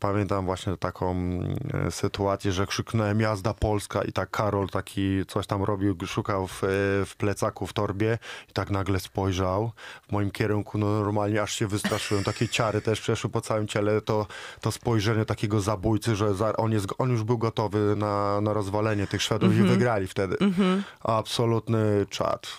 pamiętam właśnie taką mm, e, sytuację, że krzyknąłem jazda polska i tak Karol taki coś tam robił, szukał w, e, w plecaku, w torbie i tak nagle spojrzał w moim kierunku, no normalnie aż się wystraszyłem, takie ciary też przeszły po całym ciele, to, to spojrzenie takiego zabójcy, że za, on, jest, on już był gotowy na, na rozwalenie tych Szwedów mm -hmm. i mhm. wygrali wtedy. Mm -hmm. Absolutny czad.